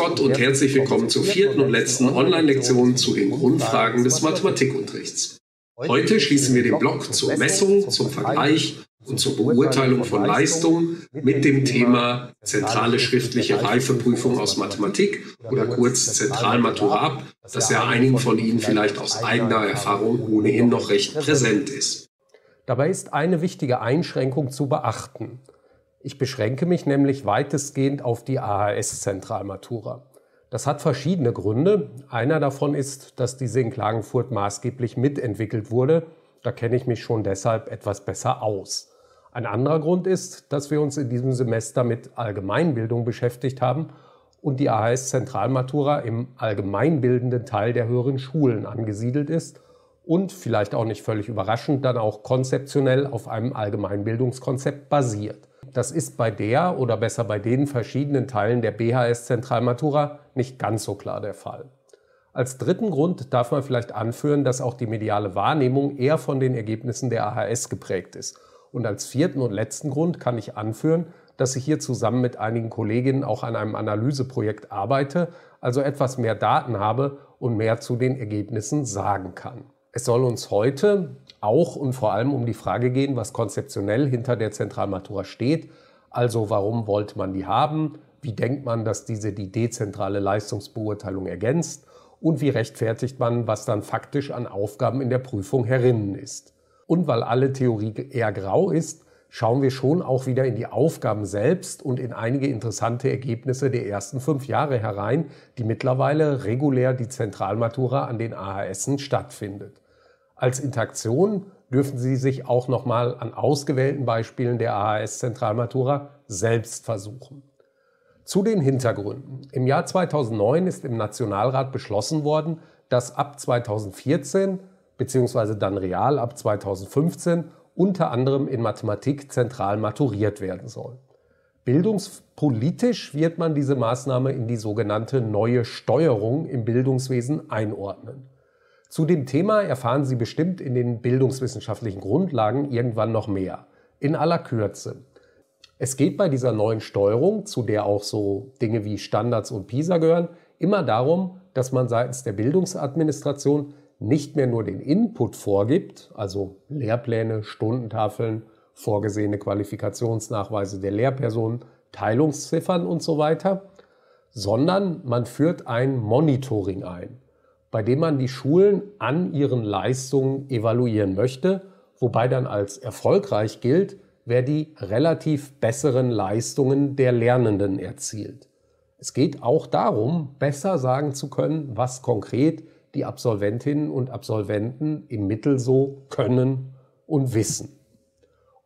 Gott und herzlich willkommen zur vierten und letzten Online-Lektion zu den Grundfragen des Mathematikunterrichts. Heute schließen wir den Block zur Messung, zum Vergleich und zur Beurteilung von Leistungen mit dem Thema zentrale schriftliche Reifeprüfung aus Mathematik oder kurz Zentralmatura ab, das ja einigen von Ihnen vielleicht aus eigener Erfahrung ohnehin noch recht präsent ist. Dabei ist eine wichtige Einschränkung zu beachten. Ich beschränke mich nämlich weitestgehend auf die AHS-Zentralmatura. Das hat verschiedene Gründe. Einer davon ist, dass diese in Klagenfurt maßgeblich mitentwickelt wurde. Da kenne ich mich schon deshalb etwas besser aus. Ein anderer Grund ist, dass wir uns in diesem Semester mit Allgemeinbildung beschäftigt haben und die AHS Zentralmatura im allgemeinbildenden Teil der höheren Schulen angesiedelt ist und vielleicht auch nicht völlig überraschend dann auch konzeptionell auf einem Allgemeinbildungskonzept basiert. Das ist bei der oder besser bei den verschiedenen Teilen der BHS Zentralmatura nicht ganz so klar der Fall. Als dritten Grund darf man vielleicht anführen, dass auch die mediale Wahrnehmung eher von den Ergebnissen der AHS geprägt ist. Und als vierten und letzten Grund kann ich anführen, dass ich hier zusammen mit einigen Kolleginnen auch an einem Analyseprojekt arbeite, also etwas mehr Daten habe und mehr zu den Ergebnissen sagen kann. Es soll uns heute auch und vor allem um die Frage gehen, was konzeptionell hinter der Zentralmatura steht. Also warum wollte man die haben? Wie denkt man, dass diese die dezentrale Leistungsbeurteilung ergänzt? Und wie rechtfertigt man, was dann faktisch an Aufgaben in der Prüfung herinnen ist? Und weil alle Theorie eher grau ist, schauen wir schon auch wieder in die Aufgaben selbst und in einige interessante Ergebnisse der ersten fünf Jahre herein, die mittlerweile regulär die Zentralmatura an den AHSen stattfindet. Als Interaktion dürfen Sie sich auch nochmal an ausgewählten Beispielen der AHS Zentralmatura selbst versuchen. Zu den Hintergründen. Im Jahr 2009 ist im Nationalrat beschlossen worden, dass ab 2014 bzw. dann real ab 2015 unter anderem in Mathematik zentral maturiert werden soll. Bildungspolitisch wird man diese Maßnahme in die sogenannte neue Steuerung im Bildungswesen einordnen. Zu dem Thema erfahren Sie bestimmt in den bildungswissenschaftlichen Grundlagen irgendwann noch mehr. In aller Kürze. Es geht bei dieser neuen Steuerung, zu der auch so Dinge wie Standards und PISA gehören, immer darum, dass man seitens der Bildungsadministration nicht mehr nur den Input vorgibt, also Lehrpläne, Stundentafeln, vorgesehene Qualifikationsnachweise der Lehrpersonen, Teilungsziffern und so weiter, sondern man führt ein Monitoring ein bei dem man die Schulen an ihren Leistungen evaluieren möchte, wobei dann als erfolgreich gilt, wer die relativ besseren Leistungen der Lernenden erzielt. Es geht auch darum, besser sagen zu können, was konkret die Absolventinnen und Absolventen im Mittel so können und wissen.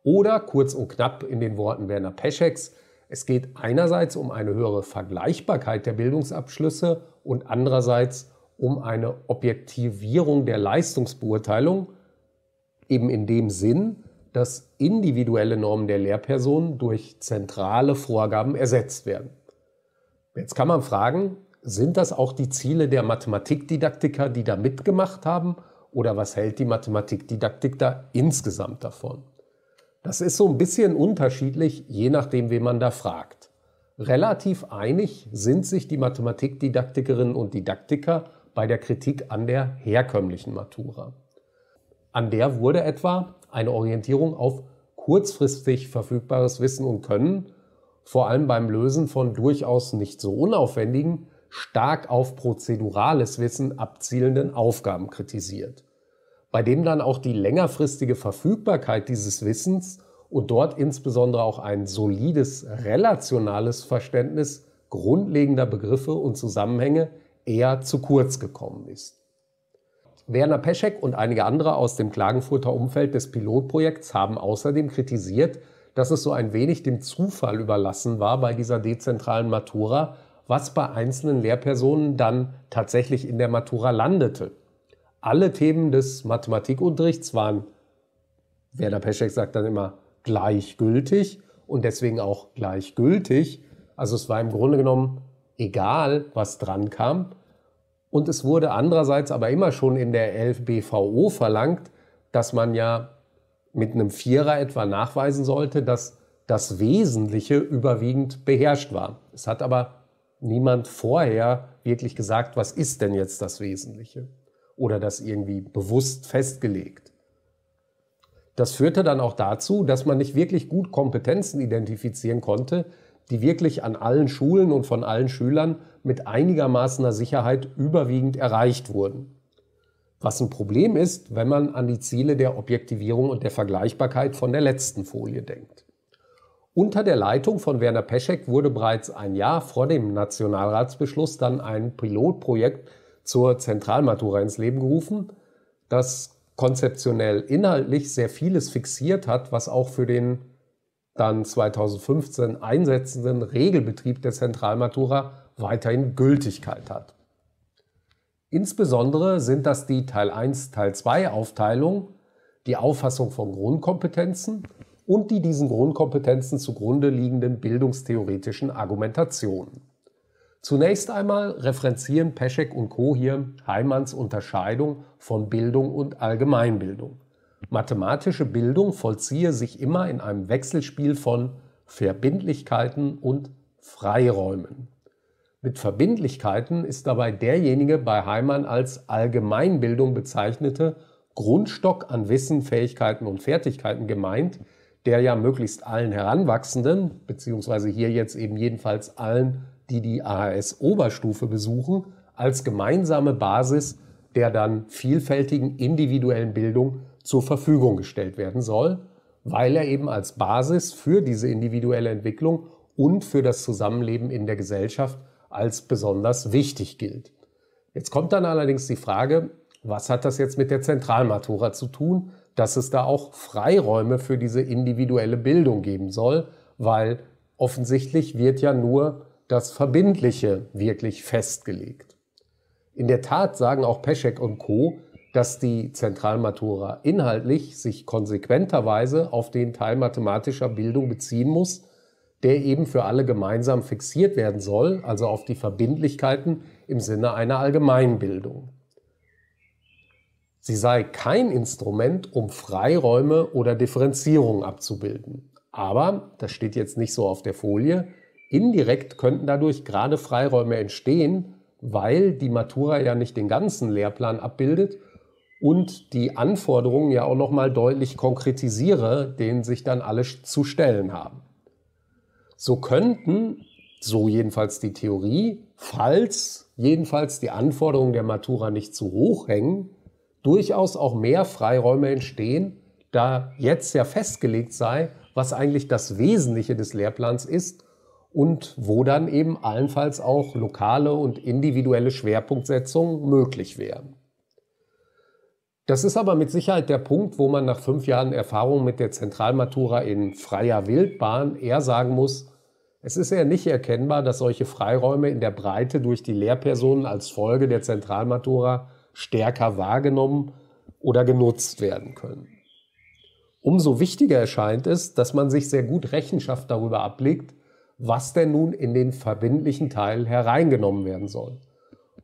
Oder kurz und knapp in den Worten Werner Pescheks, es geht einerseits um eine höhere Vergleichbarkeit der Bildungsabschlüsse und andererseits um um eine Objektivierung der Leistungsbeurteilung, eben in dem Sinn, dass individuelle Normen der Lehrpersonen durch zentrale Vorgaben ersetzt werden. Jetzt kann man fragen, sind das auch die Ziele der Mathematikdidaktiker, die da mitgemacht haben? Oder was hält die Mathematikdidaktik da insgesamt davon? Das ist so ein bisschen unterschiedlich, je nachdem, wen man da fragt. Relativ einig sind sich die Mathematikdidaktikerinnen und Didaktiker bei der Kritik an der herkömmlichen Matura. An der wurde etwa eine Orientierung auf kurzfristig verfügbares Wissen und Können, vor allem beim Lösen von durchaus nicht so unaufwendigen, stark auf prozedurales Wissen abzielenden Aufgaben kritisiert, bei dem dann auch die längerfristige Verfügbarkeit dieses Wissens und dort insbesondere auch ein solides relationales Verständnis grundlegender Begriffe und Zusammenhänge eher zu kurz gekommen ist. Werner Peschek und einige andere aus dem Klagenfurter Umfeld des Pilotprojekts haben außerdem kritisiert, dass es so ein wenig dem Zufall überlassen war bei dieser dezentralen Matura, was bei einzelnen Lehrpersonen dann tatsächlich in der Matura landete. Alle Themen des Mathematikunterrichts waren, Werner Peschek sagt dann immer, gleichgültig und deswegen auch gleichgültig. Also es war im Grunde genommen egal, was dran kam. Und es wurde andererseits aber immer schon in der LBVO verlangt, dass man ja mit einem Vierer etwa nachweisen sollte, dass das Wesentliche überwiegend beherrscht war. Es hat aber niemand vorher wirklich gesagt, was ist denn jetzt das Wesentliche oder das irgendwie bewusst festgelegt. Das führte dann auch dazu, dass man nicht wirklich gut Kompetenzen identifizieren konnte, die wirklich an allen Schulen und von allen Schülern mit einigermaßener Sicherheit überwiegend erreicht wurden. Was ein Problem ist, wenn man an die Ziele der Objektivierung und der Vergleichbarkeit von der letzten Folie denkt. Unter der Leitung von Werner Peschek wurde bereits ein Jahr vor dem Nationalratsbeschluss dann ein Pilotprojekt zur Zentralmatura ins Leben gerufen, das konzeptionell inhaltlich sehr vieles fixiert hat, was auch für den dann 2015 einsetzenden Regelbetrieb der Zentralmatura weiterhin Gültigkeit hat. Insbesondere sind das die Teil 1, Teil 2 Aufteilung, die Auffassung von Grundkompetenzen und die diesen Grundkompetenzen zugrunde liegenden bildungstheoretischen Argumentationen. Zunächst einmal referenzieren Peschek und Co. hier Heimanns Unterscheidung von Bildung und Allgemeinbildung. Mathematische Bildung vollziehe sich immer in einem Wechselspiel von Verbindlichkeiten und Freiräumen. Mit Verbindlichkeiten ist dabei derjenige bei Heimann als Allgemeinbildung bezeichnete Grundstock an Wissen, Fähigkeiten und Fertigkeiten gemeint, der ja möglichst allen Heranwachsenden, beziehungsweise hier jetzt eben jedenfalls allen, die die AHS-Oberstufe besuchen, als gemeinsame Basis der dann vielfältigen individuellen Bildung zur Verfügung gestellt werden soll, weil er eben als Basis für diese individuelle Entwicklung und für das Zusammenleben in der Gesellschaft als besonders wichtig gilt. Jetzt kommt dann allerdings die Frage, was hat das jetzt mit der Zentralmatura zu tun, dass es da auch Freiräume für diese individuelle Bildung geben soll, weil offensichtlich wird ja nur das Verbindliche wirklich festgelegt. In der Tat sagen auch Peschek und Co., dass die Zentralmatura inhaltlich sich konsequenterweise auf den Teil mathematischer Bildung beziehen muss, der eben für alle gemeinsam fixiert werden soll, also auf die Verbindlichkeiten im Sinne einer Allgemeinbildung. Sie sei kein Instrument, um Freiräume oder Differenzierungen abzubilden. Aber, das steht jetzt nicht so auf der Folie, indirekt könnten dadurch gerade Freiräume entstehen, weil die Matura ja nicht den ganzen Lehrplan abbildet, und die Anforderungen ja auch nochmal deutlich konkretisiere, denen sich dann alle zu stellen haben. So könnten, so jedenfalls die Theorie, falls jedenfalls die Anforderungen der Matura nicht zu hoch hängen, durchaus auch mehr Freiräume entstehen, da jetzt ja festgelegt sei, was eigentlich das Wesentliche des Lehrplans ist und wo dann eben allenfalls auch lokale und individuelle Schwerpunktsetzungen möglich wären. Das ist aber mit Sicherheit der Punkt, wo man nach fünf Jahren Erfahrung mit der Zentralmatura in freier Wildbahn eher sagen muss, es ist eher nicht erkennbar, dass solche Freiräume in der Breite durch die Lehrpersonen als Folge der Zentralmatura stärker wahrgenommen oder genutzt werden können. Umso wichtiger erscheint es, dass man sich sehr gut Rechenschaft darüber ablegt, was denn nun in den verbindlichen Teil hereingenommen werden soll.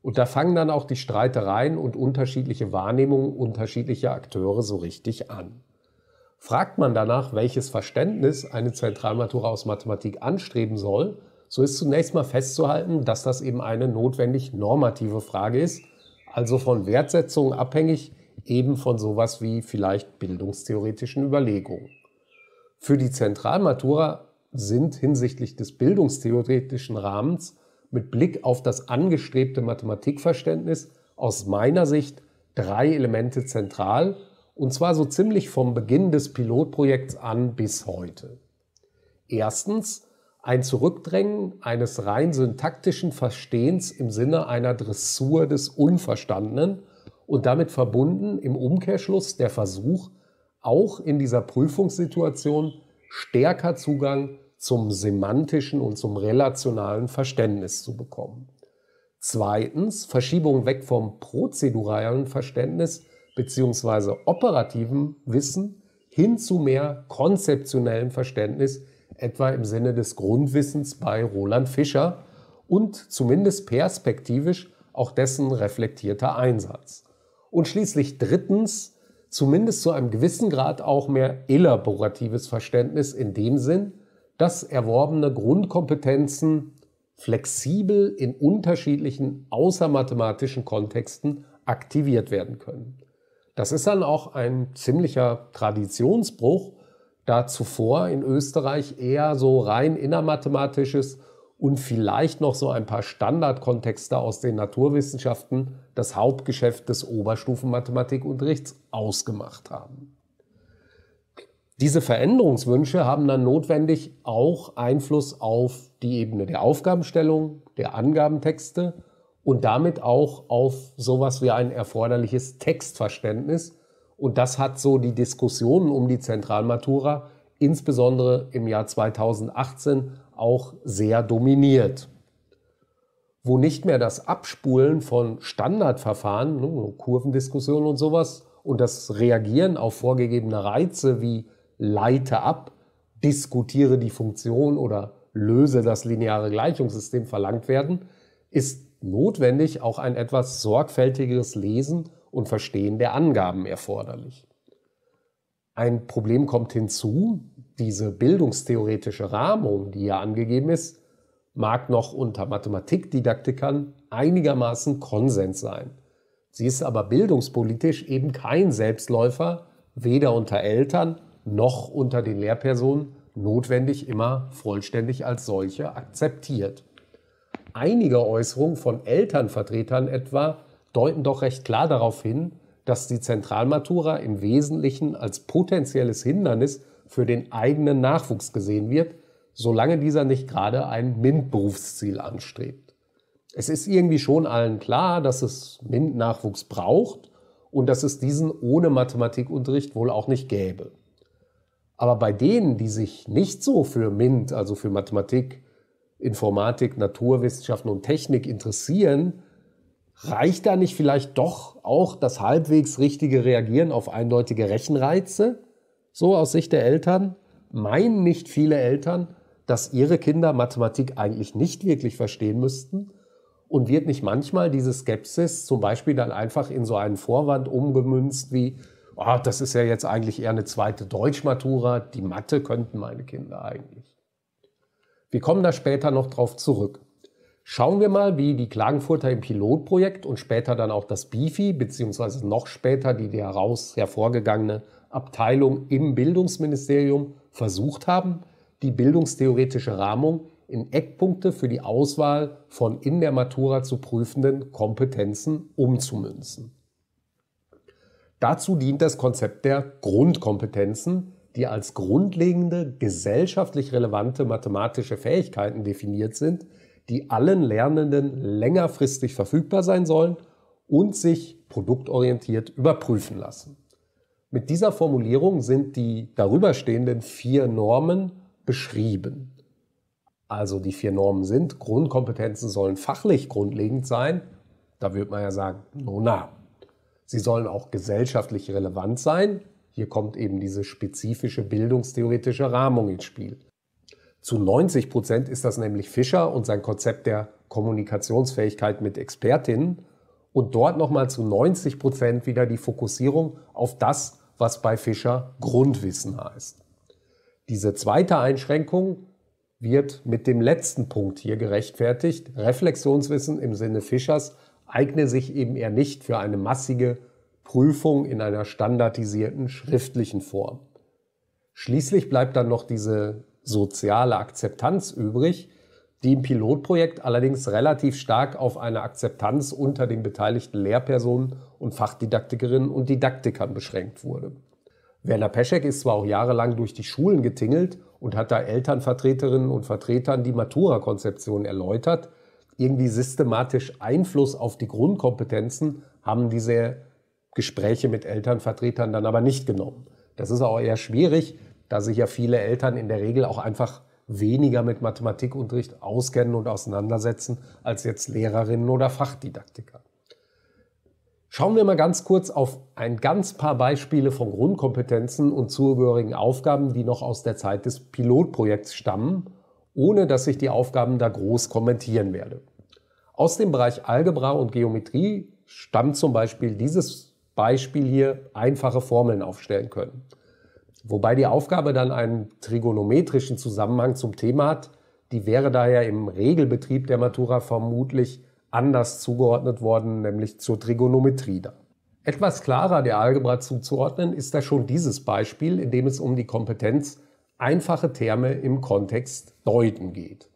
Und da fangen dann auch die Streitereien und unterschiedliche Wahrnehmungen unterschiedlicher Akteure so richtig an. Fragt man danach, welches Verständnis eine Zentralmatura aus Mathematik anstreben soll, so ist zunächst mal festzuhalten, dass das eben eine notwendig normative Frage ist, also von Wertsetzungen abhängig, eben von sowas wie vielleicht bildungstheoretischen Überlegungen. Für die Zentralmatura sind hinsichtlich des bildungstheoretischen Rahmens mit Blick auf das angestrebte Mathematikverständnis aus meiner Sicht drei Elemente zentral, und zwar so ziemlich vom Beginn des Pilotprojekts an bis heute. Erstens ein Zurückdrängen eines rein syntaktischen Verstehens im Sinne einer Dressur des Unverstandenen und damit verbunden im Umkehrschluss der Versuch, auch in dieser Prüfungssituation stärker Zugang zum semantischen und zum relationalen Verständnis zu bekommen. Zweitens Verschiebung weg vom prozeduralen Verständnis bzw. operativen Wissen hin zu mehr konzeptionellem Verständnis, etwa im Sinne des Grundwissens bei Roland Fischer und zumindest perspektivisch auch dessen reflektierter Einsatz. Und schließlich drittens zumindest zu einem gewissen Grad auch mehr elaboratives Verständnis in dem Sinn, dass erworbene Grundkompetenzen flexibel in unterschiedlichen außermathematischen Kontexten aktiviert werden können. Das ist dann auch ein ziemlicher Traditionsbruch, da zuvor in Österreich eher so rein innermathematisches und vielleicht noch so ein paar Standardkontexte aus den Naturwissenschaften das Hauptgeschäft des Oberstufenmathematikunterrichts ausgemacht haben. Diese Veränderungswünsche haben dann notwendig auch Einfluss auf die Ebene der Aufgabenstellung, der Angabentexte und damit auch auf sowas wie ein erforderliches Textverständnis. Und das hat so die Diskussionen um die Zentralmatura insbesondere im Jahr 2018 auch sehr dominiert. Wo nicht mehr das Abspulen von Standardverfahren, ne, Kurvendiskussionen und sowas und das Reagieren auf vorgegebene Reize wie leite ab, diskutiere die Funktion oder löse das lineare Gleichungssystem verlangt werden, ist notwendig auch ein etwas sorgfältigeres Lesen und Verstehen der Angaben erforderlich. Ein Problem kommt hinzu, diese bildungstheoretische Rahmung, die hier angegeben ist, mag noch unter Mathematikdidaktikern einigermaßen Konsens sein. Sie ist aber bildungspolitisch eben kein Selbstläufer, weder unter Eltern noch unter den Lehrpersonen notwendig immer vollständig als solche akzeptiert. Einige Äußerungen von Elternvertretern etwa deuten doch recht klar darauf hin, dass die Zentralmatura im Wesentlichen als potenzielles Hindernis für den eigenen Nachwuchs gesehen wird, solange dieser nicht gerade ein MINT-Berufsziel anstrebt. Es ist irgendwie schon allen klar, dass es MINT-Nachwuchs braucht und dass es diesen ohne Mathematikunterricht wohl auch nicht gäbe. Aber bei denen, die sich nicht so für MINT, also für Mathematik, Informatik, Naturwissenschaften und Technik interessieren, reicht da nicht vielleicht doch auch das halbwegs richtige Reagieren auf eindeutige Rechenreize? So aus Sicht der Eltern? Meinen nicht viele Eltern, dass ihre Kinder Mathematik eigentlich nicht wirklich verstehen müssten? Und wird nicht manchmal diese Skepsis zum Beispiel dann einfach in so einen Vorwand umgemünzt wie, ah, das ist ja jetzt eigentlich eher eine zweite Deutschmatura, die Mathe könnten meine Kinder eigentlich. Wir kommen da später noch drauf zurück. Schauen wir mal, wie die Klagenfurter im Pilotprojekt und später dann auch das BIFI, beziehungsweise noch später die daraus hervorgegangene Abteilung im Bildungsministerium versucht haben, die bildungstheoretische Rahmung in Eckpunkte für die Auswahl von in der Matura zu prüfenden Kompetenzen umzumünzen. Dazu dient das Konzept der Grundkompetenzen, die als grundlegende, gesellschaftlich relevante mathematische Fähigkeiten definiert sind, die allen Lernenden längerfristig verfügbar sein sollen und sich produktorientiert überprüfen lassen. Mit dieser Formulierung sind die darüberstehenden vier Normen beschrieben. Also die vier Normen sind, Grundkompetenzen sollen fachlich grundlegend sein. Da würde man ja sagen, no, na. Sie sollen auch gesellschaftlich relevant sein. Hier kommt eben diese spezifische bildungstheoretische Rahmung ins Spiel. Zu 90 Prozent ist das nämlich Fischer und sein Konzept der Kommunikationsfähigkeit mit Expertinnen und dort nochmal zu 90 Prozent wieder die Fokussierung auf das, was bei Fischer Grundwissen heißt. Diese zweite Einschränkung wird mit dem letzten Punkt hier gerechtfertigt. Reflexionswissen im Sinne Fischers eigne sich eben eher nicht für eine massige Prüfung in einer standardisierten schriftlichen Form. Schließlich bleibt dann noch diese soziale Akzeptanz übrig, die im Pilotprojekt allerdings relativ stark auf eine Akzeptanz unter den beteiligten Lehrpersonen und Fachdidaktikerinnen und Didaktikern beschränkt wurde. Werner Peschek ist zwar auch jahrelang durch die Schulen getingelt und hat da Elternvertreterinnen und Vertretern die Matura-Konzeption erläutert, irgendwie systematisch Einfluss auf die Grundkompetenzen haben diese Gespräche mit Elternvertretern dann aber nicht genommen. Das ist auch eher schwierig, da sich ja viele Eltern in der Regel auch einfach weniger mit Mathematikunterricht auskennen und auseinandersetzen als jetzt Lehrerinnen oder Fachdidaktiker. Schauen wir mal ganz kurz auf ein ganz paar Beispiele von Grundkompetenzen und zugehörigen Aufgaben, die noch aus der Zeit des Pilotprojekts stammen, ohne dass ich die Aufgaben da groß kommentieren werde. Aus dem Bereich Algebra und Geometrie stammt zum Beispiel dieses Beispiel hier, einfache Formeln aufstellen können. Wobei die Aufgabe dann einen trigonometrischen Zusammenhang zum Thema hat, die wäre daher im Regelbetrieb der Matura vermutlich anders zugeordnet worden, nämlich zur Trigonometrie da. Etwas klarer der Algebra zuzuordnen ist da schon dieses Beispiel, in dem es um die Kompetenz einfache Terme im Kontext deuten geht.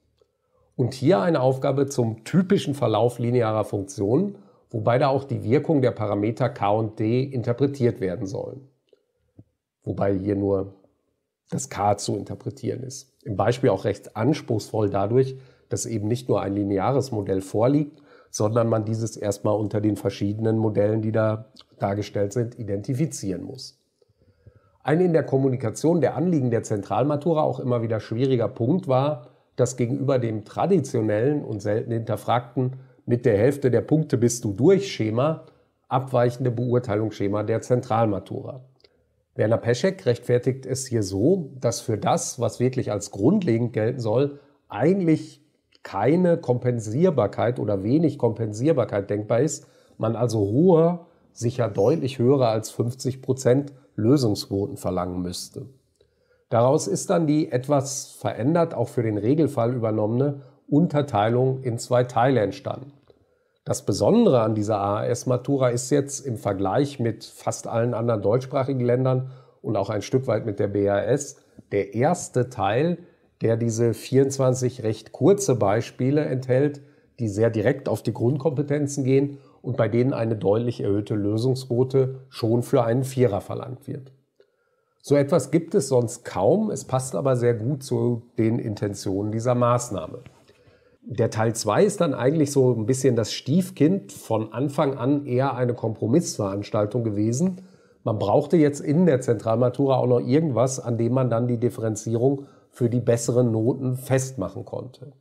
Und hier eine Aufgabe zum typischen Verlauf linearer Funktionen, wobei da auch die Wirkung der Parameter k und d interpretiert werden sollen. Wobei hier nur das k zu interpretieren ist. Im Beispiel auch recht anspruchsvoll dadurch, dass eben nicht nur ein lineares Modell vorliegt, sondern man dieses erstmal unter den verschiedenen Modellen, die da dargestellt sind, identifizieren muss. Ein in der Kommunikation der Anliegen der Zentralmatura auch immer wieder schwieriger Punkt war, das gegenüber dem traditionellen und selten hinterfragten mit der Hälfte der Punkte bist du durch Schema abweichende Beurteilungsschema der Zentralmatura. Werner Peschek rechtfertigt es hier so, dass für das, was wirklich als grundlegend gelten soll, eigentlich keine Kompensierbarkeit oder wenig Kompensierbarkeit denkbar ist, man also hohe, sicher deutlich höhere als 50 Prozent Lösungsquoten verlangen müsste. Daraus ist dann die etwas verändert, auch für den Regelfall übernommene Unterteilung in zwei Teile entstanden. Das Besondere an dieser aas matura ist jetzt im Vergleich mit fast allen anderen deutschsprachigen Ländern und auch ein Stück weit mit der BAS der erste Teil, der diese 24 recht kurze Beispiele enthält, die sehr direkt auf die Grundkompetenzen gehen und bei denen eine deutlich erhöhte Lösungsquote schon für einen Vierer verlangt wird. So etwas gibt es sonst kaum, es passt aber sehr gut zu den Intentionen dieser Maßnahme. Der Teil 2 ist dann eigentlich so ein bisschen das Stiefkind, von Anfang an eher eine Kompromissveranstaltung gewesen. Man brauchte jetzt in der Zentralmatura auch noch irgendwas, an dem man dann die Differenzierung für die besseren Noten festmachen konnte.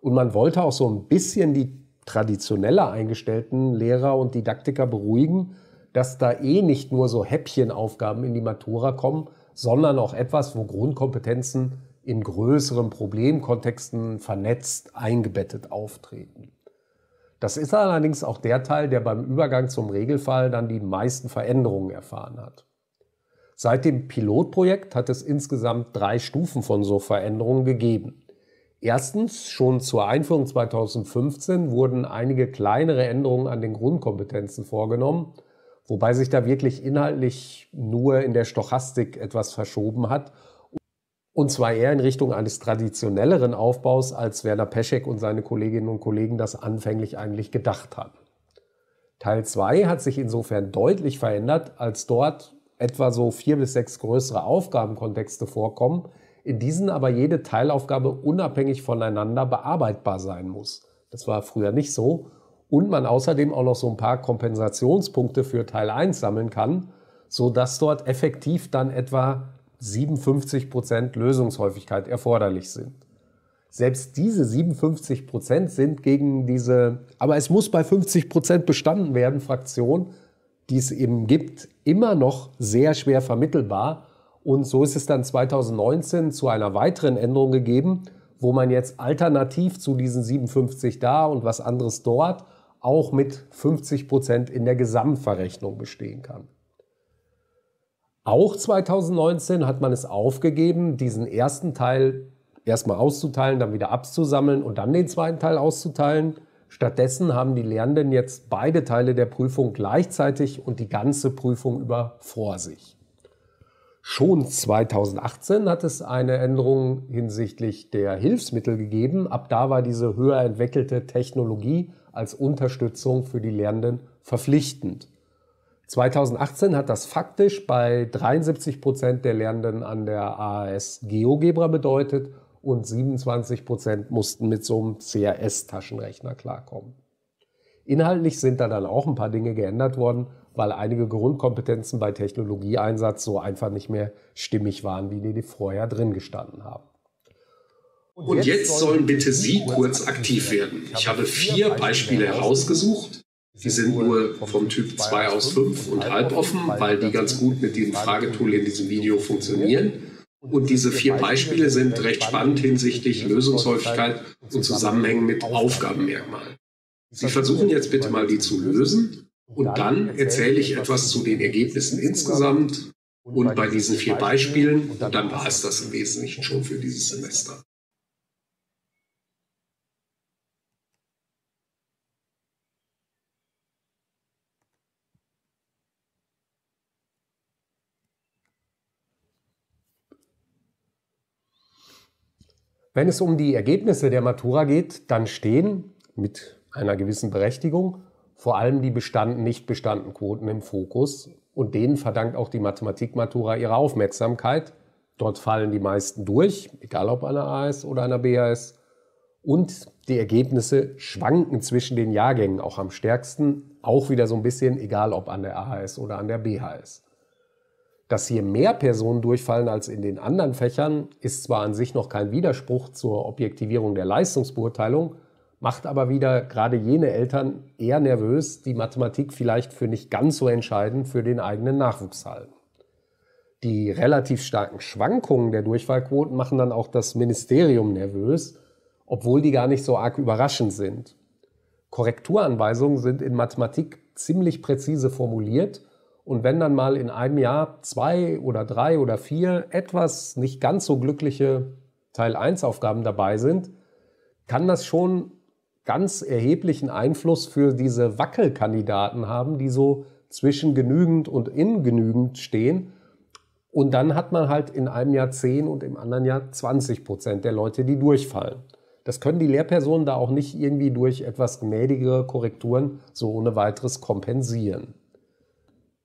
Und man wollte auch so ein bisschen die traditioneller eingestellten Lehrer und Didaktiker beruhigen, dass da eh nicht nur so Häppchenaufgaben in die Matura kommen, sondern auch etwas, wo Grundkompetenzen in größeren Problemkontexten vernetzt eingebettet auftreten. Das ist allerdings auch der Teil, der beim Übergang zum Regelfall dann die meisten Veränderungen erfahren hat. Seit dem Pilotprojekt hat es insgesamt drei Stufen von so Veränderungen gegeben. Erstens, schon zur Einführung 2015 wurden einige kleinere Änderungen an den Grundkompetenzen vorgenommen, wobei sich da wirklich inhaltlich nur in der Stochastik etwas verschoben hat. Und zwar eher in Richtung eines traditionelleren Aufbaus, als Werner Peschek und seine Kolleginnen und Kollegen das anfänglich eigentlich gedacht haben. Teil 2 hat sich insofern deutlich verändert, als dort etwa so vier bis sechs größere Aufgabenkontexte vorkommen, in diesen aber jede Teilaufgabe unabhängig voneinander bearbeitbar sein muss. Das war früher nicht so und man außerdem auch noch so ein paar Kompensationspunkte für Teil 1 sammeln kann, sodass dort effektiv dann etwa 57% Prozent Lösungshäufigkeit erforderlich sind. Selbst diese 57% Prozent sind gegen diese, aber es muss bei 50% Prozent bestanden werden, Fraktion, die es eben gibt, immer noch sehr schwer vermittelbar. Und so ist es dann 2019 zu einer weiteren Änderung gegeben, wo man jetzt alternativ zu diesen 57 da und was anderes dort auch mit 50 Prozent in der Gesamtverrechnung bestehen kann. Auch 2019 hat man es aufgegeben, diesen ersten Teil erstmal auszuteilen, dann wieder abzusammeln und dann den zweiten Teil auszuteilen. Stattdessen haben die Lernenden jetzt beide Teile der Prüfung gleichzeitig und die ganze Prüfung über vor sich. Schon 2018 hat es eine Änderung hinsichtlich der Hilfsmittel gegeben. Ab da war diese höher entwickelte Technologie als Unterstützung für die Lernenden verpflichtend. 2018 hat das faktisch bei 73 Prozent der Lernenden an der AAS GeoGebra bedeutet und 27 Prozent mussten mit so einem CRS-Taschenrechner klarkommen. Inhaltlich sind da dann auch ein paar Dinge geändert worden, weil einige Grundkompetenzen bei Technologieeinsatz so einfach nicht mehr stimmig waren, wie die, die vorher drin gestanden haben. Und jetzt sollen bitte Sie kurz aktiv werden. Ich habe vier Beispiele herausgesucht. Die sind nur vom Typ 2 aus 5 und halboffen, weil die ganz gut mit diesem Fragetool in diesem Video funktionieren. Und diese vier Beispiele sind recht spannend hinsichtlich Lösungshäufigkeit und Zusammenhängen mit Aufgabenmerkmalen. Sie versuchen jetzt bitte mal die zu lösen und dann erzähle ich etwas zu den Ergebnissen insgesamt und bei diesen vier Beispielen und dann war es das im Wesentlichen schon für dieses Semester. Wenn es um die Ergebnisse der Matura geht, dann stehen mit einer gewissen Berechtigung vor allem die bestanden, nicht bestanden Quoten im Fokus und denen verdankt auch die Mathematik-Matura ihre Aufmerksamkeit. Dort fallen die meisten durch, egal ob einer AS oder einer BAS. Und die Ergebnisse schwanken zwischen den Jahrgängen auch am stärksten, auch wieder so ein bisschen, egal ob an der AHS oder an der BHS. Dass hier mehr Personen durchfallen als in den anderen Fächern, ist zwar an sich noch kein Widerspruch zur Objektivierung der Leistungsbeurteilung, macht aber wieder gerade jene Eltern eher nervös, die Mathematik vielleicht für nicht ganz so entscheidend für den eigenen Nachwuchs halten. Die relativ starken Schwankungen der Durchfallquoten machen dann auch das Ministerium nervös, obwohl die gar nicht so arg überraschend sind. Korrekturanweisungen sind in Mathematik ziemlich präzise formuliert und wenn dann mal in einem Jahr zwei oder drei oder vier etwas nicht ganz so glückliche Teil 1 Aufgaben dabei sind, kann das schon ganz erheblichen Einfluss für diese Wackelkandidaten haben, die so zwischen genügend und in genügend stehen. Und dann hat man halt in einem Jahr 10 und im anderen Jahr 20 Prozent der Leute, die durchfallen. Das können die Lehrpersonen da auch nicht irgendwie durch etwas gnädigere Korrekturen so ohne weiteres kompensieren.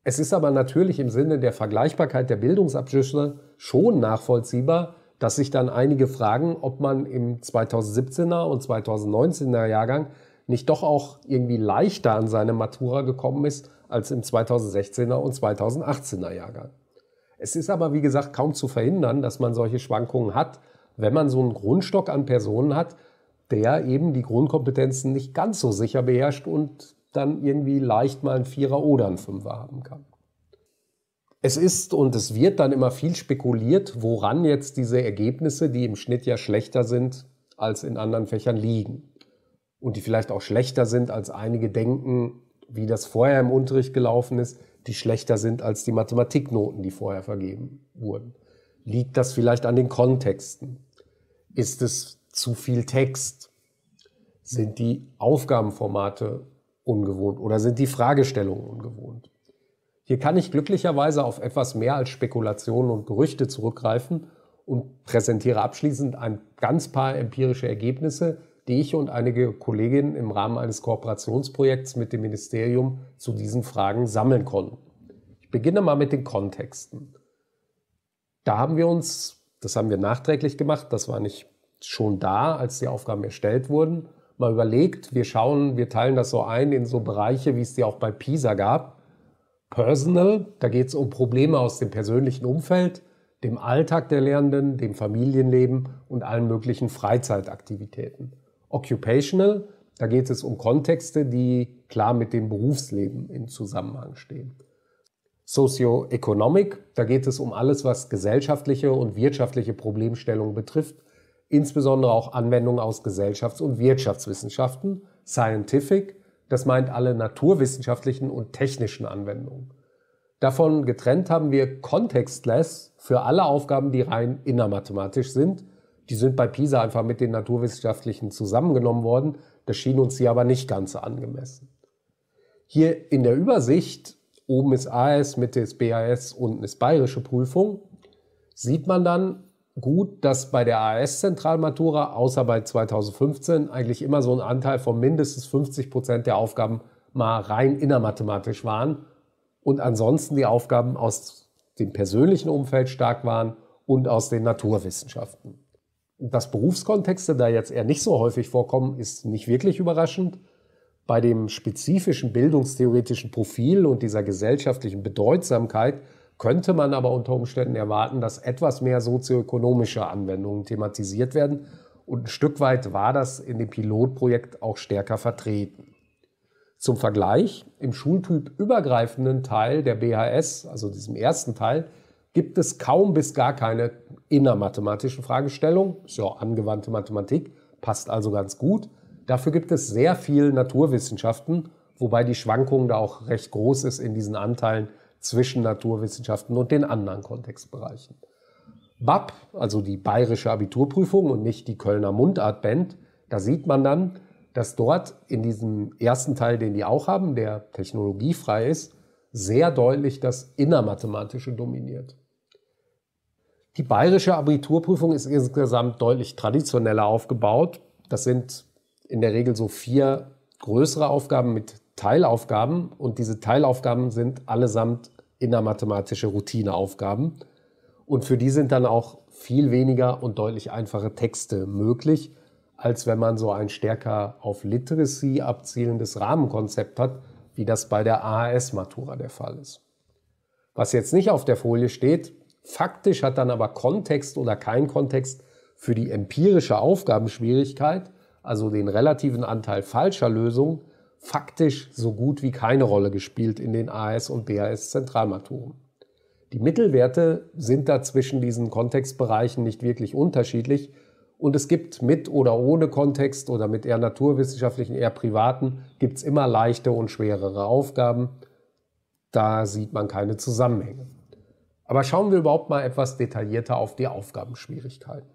Es ist aber natürlich im Sinne der Vergleichbarkeit der Bildungsabschlüsse schon nachvollziehbar, dass sich dann einige fragen, ob man im 2017er und 2019er Jahrgang nicht doch auch irgendwie leichter an seine Matura gekommen ist als im 2016er und 2018er Jahrgang. Es ist aber, wie gesagt, kaum zu verhindern, dass man solche Schwankungen hat, wenn man so einen Grundstock an Personen hat, der eben die Grundkompetenzen nicht ganz so sicher beherrscht und dann irgendwie leicht mal ein Vierer oder ein Fünfer haben kann. Es ist und es wird dann immer viel spekuliert, woran jetzt diese Ergebnisse, die im Schnitt ja schlechter sind als in anderen Fächern, liegen. Und die vielleicht auch schlechter sind, als einige denken, wie das vorher im Unterricht gelaufen ist, die schlechter sind als die Mathematiknoten, die vorher vergeben wurden. Liegt das vielleicht an den Kontexten? Ist es zu viel Text? Sind die Aufgabenformate ungewohnt oder sind die Fragestellungen ungewohnt? Hier kann ich glücklicherweise auf etwas mehr als Spekulationen und Gerüchte zurückgreifen und präsentiere abschließend ein ganz paar empirische Ergebnisse, die ich und einige Kolleginnen im Rahmen eines Kooperationsprojekts mit dem Ministerium zu diesen Fragen sammeln konnten. Ich beginne mal mit den Kontexten. Da haben wir uns, das haben wir nachträglich gemacht, das war nicht schon da, als die Aufgaben erstellt wurden, mal überlegt, wir schauen, wir teilen das so ein in so Bereiche, wie es die auch bei PISA gab. Personal, da geht es um Probleme aus dem persönlichen Umfeld, dem Alltag der Lernenden, dem Familienleben und allen möglichen Freizeitaktivitäten. Occupational, da geht es um Kontexte, die klar mit dem Berufsleben in Zusammenhang stehen. Socioeconomic, da geht es um alles, was gesellschaftliche und wirtschaftliche Problemstellungen betrifft insbesondere auch Anwendungen aus Gesellschafts- und Wirtschaftswissenschaften, Scientific, das meint alle naturwissenschaftlichen und technischen Anwendungen. Davon getrennt haben wir Contextless für alle Aufgaben, die rein innermathematisch sind. Die sind bei PISA einfach mit den naturwissenschaftlichen zusammengenommen worden. Das schien uns hier aber nicht ganz angemessen. Hier in der Übersicht, oben ist AS, Mitte ist BAS, unten ist bayerische Prüfung, sieht man dann, gut, dass bei der AS-Zentralmatura, außer bei 2015, eigentlich immer so ein Anteil von mindestens 50 Prozent der Aufgaben mal rein innermathematisch waren und ansonsten die Aufgaben aus dem persönlichen Umfeld stark waren und aus den Naturwissenschaften. Dass Berufskontexte da jetzt eher nicht so häufig vorkommen, ist nicht wirklich überraschend. Bei dem spezifischen bildungstheoretischen Profil und dieser gesellschaftlichen Bedeutsamkeit könnte man aber unter Umständen erwarten, dass etwas mehr sozioökonomische Anwendungen thematisiert werden. Und ein Stück weit war das in dem Pilotprojekt auch stärker vertreten. Zum Vergleich, im schultypübergreifenden Teil der BHS, also diesem ersten Teil, gibt es kaum bis gar keine innermathematischen Fragestellungen. Ist ja angewandte Mathematik, passt also ganz gut. Dafür gibt es sehr viel Naturwissenschaften, wobei die Schwankung da auch recht groß ist in diesen Anteilen zwischen Naturwissenschaften und den anderen Kontextbereichen. BAP, also die bayerische Abiturprüfung und nicht die Kölner Mundartband, da sieht man dann, dass dort in diesem ersten Teil, den die auch haben, der technologiefrei ist, sehr deutlich das Innermathematische dominiert. Die bayerische Abiturprüfung ist insgesamt deutlich traditioneller aufgebaut. Das sind in der Regel so vier größere Aufgaben mit Teilaufgaben und diese Teilaufgaben sind allesamt innermathematische Routineaufgaben. Und für die sind dann auch viel weniger und deutlich einfache Texte möglich, als wenn man so ein stärker auf Literacy abzielendes Rahmenkonzept hat, wie das bei der AHS-Matura der Fall ist. Was jetzt nicht auf der Folie steht, faktisch hat dann aber Kontext oder kein Kontext für die empirische Aufgabenschwierigkeit, also den relativen Anteil falscher Lösungen, faktisch so gut wie keine Rolle gespielt in den AS- und BAS-Zentralmaturen. Die Mittelwerte sind da zwischen diesen Kontextbereichen nicht wirklich unterschiedlich und es gibt mit oder ohne Kontext oder mit eher naturwissenschaftlichen, eher privaten, gibt es immer leichte und schwerere Aufgaben. Da sieht man keine Zusammenhänge. Aber schauen wir überhaupt mal etwas detaillierter auf die Aufgabenschwierigkeiten.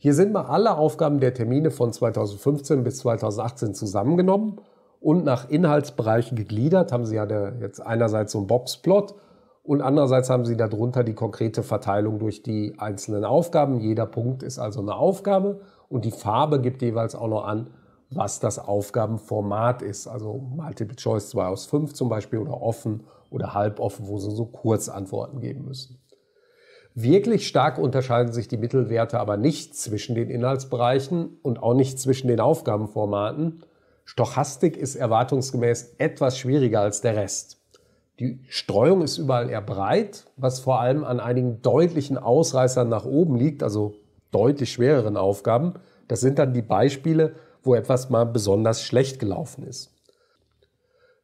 Hier sind mal alle Aufgaben der Termine von 2015 bis 2018 zusammengenommen und nach Inhaltsbereichen gegliedert. Haben Sie ja jetzt einerseits so einen Boxplot und andererseits haben Sie darunter die konkrete Verteilung durch die einzelnen Aufgaben. Jeder Punkt ist also eine Aufgabe und die Farbe gibt jeweils auch noch an, was das Aufgabenformat ist. Also Multiple Choice 2 aus 5 zum Beispiel oder offen oder halboffen, wo Sie so Kurzantworten geben müssen. Wirklich stark unterscheiden sich die Mittelwerte aber nicht zwischen den Inhaltsbereichen und auch nicht zwischen den Aufgabenformaten. Stochastik ist erwartungsgemäß etwas schwieriger als der Rest. Die Streuung ist überall eher breit, was vor allem an einigen deutlichen Ausreißern nach oben liegt, also deutlich schwereren Aufgaben. Das sind dann die Beispiele, wo etwas mal besonders schlecht gelaufen ist.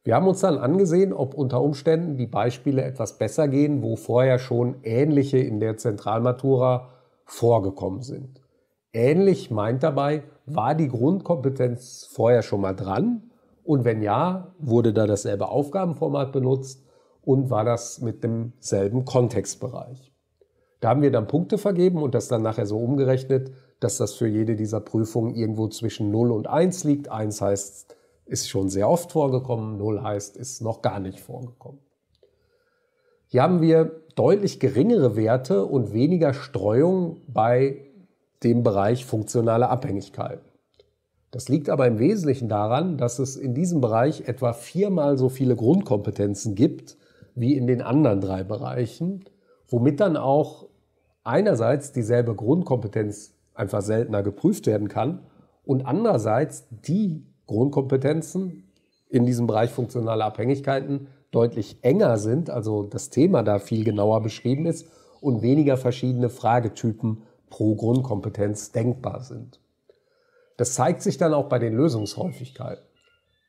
Wir haben uns dann angesehen, ob unter Umständen die Beispiele etwas besser gehen, wo vorher schon ähnliche in der Zentralmatura vorgekommen sind. Ähnlich meint dabei, war die Grundkompetenz vorher schon mal dran? Und wenn ja, wurde da dasselbe Aufgabenformat benutzt und war das mit demselben Kontextbereich? Da haben wir dann Punkte vergeben und das dann nachher so umgerechnet, dass das für jede dieser Prüfungen irgendwo zwischen 0 und 1 liegt. 1 heißt ist schon sehr oft vorgekommen, 0 heißt, ist noch gar nicht vorgekommen. Hier haben wir deutlich geringere Werte und weniger Streuung bei dem Bereich funktionale Abhängigkeiten. Das liegt aber im Wesentlichen daran, dass es in diesem Bereich etwa viermal so viele Grundkompetenzen gibt wie in den anderen drei Bereichen, womit dann auch einerseits dieselbe Grundkompetenz einfach seltener geprüft werden kann und andererseits die Grundkompetenzen in diesem Bereich funktionale Abhängigkeiten deutlich enger sind, also das Thema da viel genauer beschrieben ist und weniger verschiedene Fragetypen pro Grundkompetenz denkbar sind. Das zeigt sich dann auch bei den Lösungshäufigkeiten.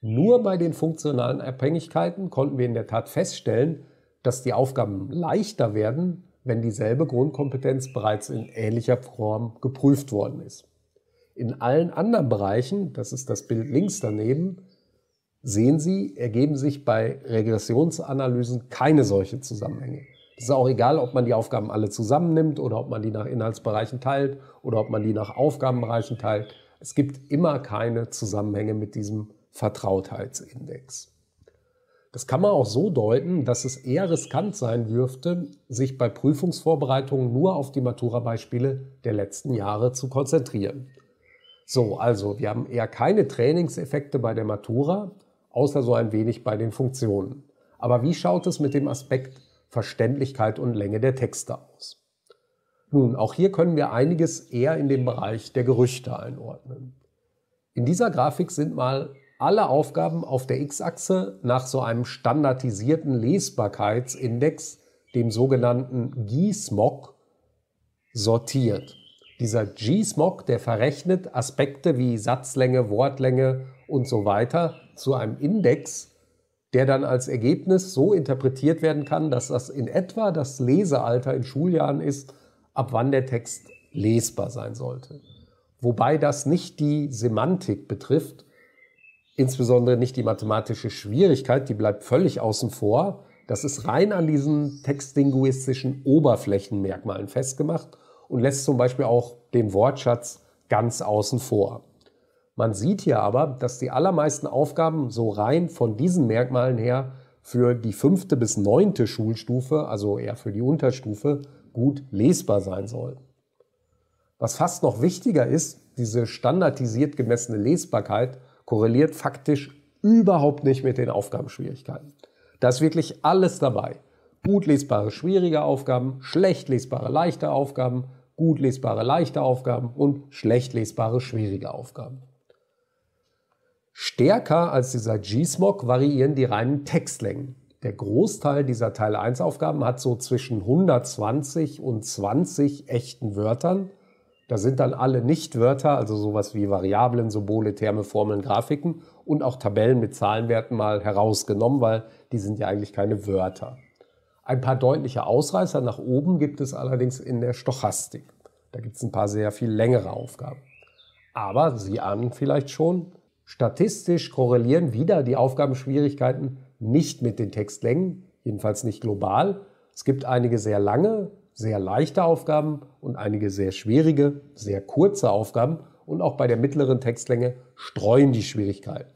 Nur bei den funktionalen Abhängigkeiten konnten wir in der Tat feststellen, dass die Aufgaben leichter werden, wenn dieselbe Grundkompetenz bereits in ähnlicher Form geprüft worden ist. In allen anderen Bereichen, das ist das Bild links daneben, sehen Sie, ergeben sich bei Regressionsanalysen keine solche Zusammenhänge. Es ist auch egal, ob man die Aufgaben alle zusammennimmt oder ob man die nach Inhaltsbereichen teilt oder ob man die nach Aufgabenbereichen teilt. Es gibt immer keine Zusammenhänge mit diesem Vertrautheitsindex. Das kann man auch so deuten, dass es eher riskant sein dürfte, sich bei Prüfungsvorbereitungen nur auf die Maturabeispiele der letzten Jahre zu konzentrieren. So, also wir haben eher keine Trainingseffekte bei der Matura, außer so ein wenig bei den Funktionen. Aber wie schaut es mit dem Aspekt Verständlichkeit und Länge der Texte aus? Nun, auch hier können wir einiges eher in den Bereich der Gerüchte einordnen. In dieser Grafik sind mal alle Aufgaben auf der X-Achse nach so einem standardisierten Lesbarkeitsindex, dem sogenannten GISMOC, sortiert. Dieser G-Smog, der verrechnet Aspekte wie Satzlänge, Wortlänge und so weiter zu einem Index, der dann als Ergebnis so interpretiert werden kann, dass das in etwa das Lesealter in Schuljahren ist, ab wann der Text lesbar sein sollte. Wobei das nicht die Semantik betrifft, insbesondere nicht die mathematische Schwierigkeit, die bleibt völlig außen vor. Das ist rein an diesen textlinguistischen Oberflächenmerkmalen festgemacht und lässt zum Beispiel auch den Wortschatz ganz außen vor. Man sieht hier aber, dass die allermeisten Aufgaben so rein von diesen Merkmalen her für die fünfte bis neunte Schulstufe, also eher für die Unterstufe, gut lesbar sein sollen. Was fast noch wichtiger ist, diese standardisiert gemessene Lesbarkeit korreliert faktisch überhaupt nicht mit den Aufgabenschwierigkeiten. Da ist wirklich alles dabei gut lesbare, schwierige Aufgaben, schlecht lesbare, leichte Aufgaben, gut lesbare, leichte Aufgaben und schlecht lesbare, schwierige Aufgaben. Stärker als dieser G-Smog variieren die reinen Textlängen. Der Großteil dieser Teil 1 Aufgaben hat so zwischen 120 und 20 echten Wörtern. Da sind dann alle Nichtwörter, also sowas wie Variablen, Symbole, Terme, Formeln, Grafiken und auch Tabellen mit Zahlenwerten mal herausgenommen, weil die sind ja eigentlich keine Wörter. Ein paar deutliche Ausreißer nach oben gibt es allerdings in der Stochastik. Da gibt es ein paar sehr viel längere Aufgaben. Aber Sie ahnen vielleicht schon, statistisch korrelieren wieder die Aufgabenschwierigkeiten nicht mit den Textlängen, jedenfalls nicht global. Es gibt einige sehr lange, sehr leichte Aufgaben und einige sehr schwierige, sehr kurze Aufgaben. Und auch bei der mittleren Textlänge streuen die Schwierigkeiten.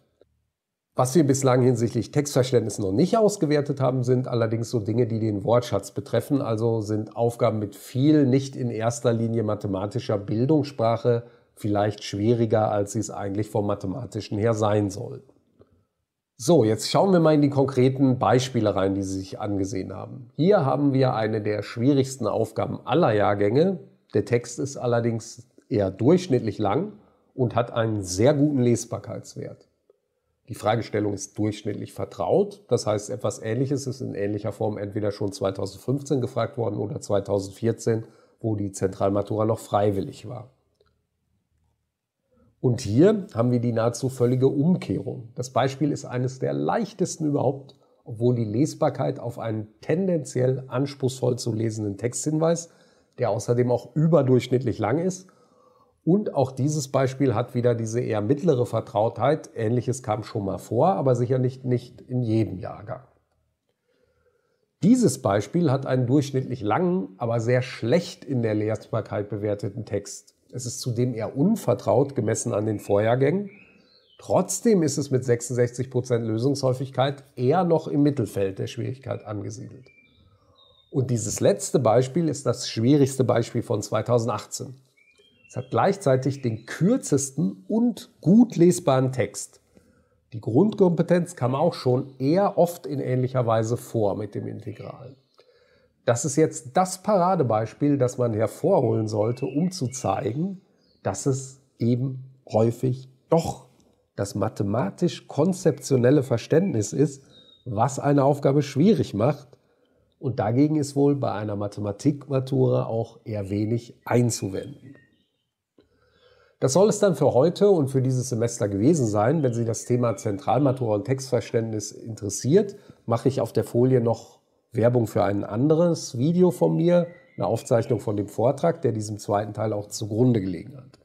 Was wir bislang hinsichtlich Textverständnis noch nicht ausgewertet haben, sind allerdings so Dinge, die den Wortschatz betreffen, also sind Aufgaben mit viel nicht in erster Linie mathematischer Bildungssprache vielleicht schwieriger, als sie es eigentlich vom mathematischen her sein soll. So, jetzt schauen wir mal in die konkreten Beispiele rein, die Sie sich angesehen haben. Hier haben wir eine der schwierigsten Aufgaben aller Jahrgänge. Der Text ist allerdings eher durchschnittlich lang und hat einen sehr guten Lesbarkeitswert. Die Fragestellung ist durchschnittlich vertraut. Das heißt, etwas Ähnliches ist in ähnlicher Form entweder schon 2015 gefragt worden oder 2014, wo die Zentralmatura noch freiwillig war. Und hier haben wir die nahezu völlige Umkehrung. Das Beispiel ist eines der leichtesten überhaupt, obwohl die Lesbarkeit auf einen tendenziell anspruchsvoll zu lesenden Text hinweist, der außerdem auch überdurchschnittlich lang ist und auch dieses Beispiel hat wieder diese eher mittlere Vertrautheit. Ähnliches kam schon mal vor, aber sicher nicht, nicht in jedem Jahrgang. Dieses Beispiel hat einen durchschnittlich langen, aber sehr schlecht in der Lesbarkeit bewerteten Text. Es ist zudem eher unvertraut gemessen an den Vorjahrgängen. Trotzdem ist es mit 66% Prozent Lösungshäufigkeit eher noch im Mittelfeld der Schwierigkeit angesiedelt. Und dieses letzte Beispiel ist das schwierigste Beispiel von 2018. Es hat gleichzeitig den kürzesten und gut lesbaren Text. Die Grundkompetenz kam auch schon eher oft in ähnlicher Weise vor mit dem Integral. Das ist jetzt das Paradebeispiel, das man hervorholen sollte, um zu zeigen, dass es eben häufig doch das mathematisch-konzeptionelle Verständnis ist, was eine Aufgabe schwierig macht. Und dagegen ist wohl bei einer Mathematikmatura auch eher wenig einzuwenden. Das soll es dann für heute und für dieses Semester gewesen sein. Wenn Sie das Thema Zentralmatura und Textverständnis interessiert, mache ich auf der Folie noch Werbung für ein anderes Video von mir, eine Aufzeichnung von dem Vortrag, der diesem zweiten Teil auch zugrunde gelegen hat.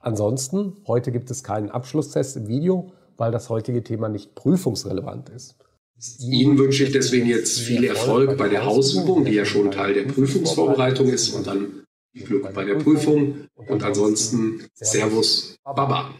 Ansonsten, heute gibt es keinen Abschlusstest im Video, weil das heutige Thema nicht prüfungsrelevant ist. Ihnen wünsche ich deswegen jetzt viel Erfolg bei der Hausübung, die ja schon Teil der Prüfungsvorbereitung ist und dann Glück bei der Prüfung und ansonsten Servus, Baba.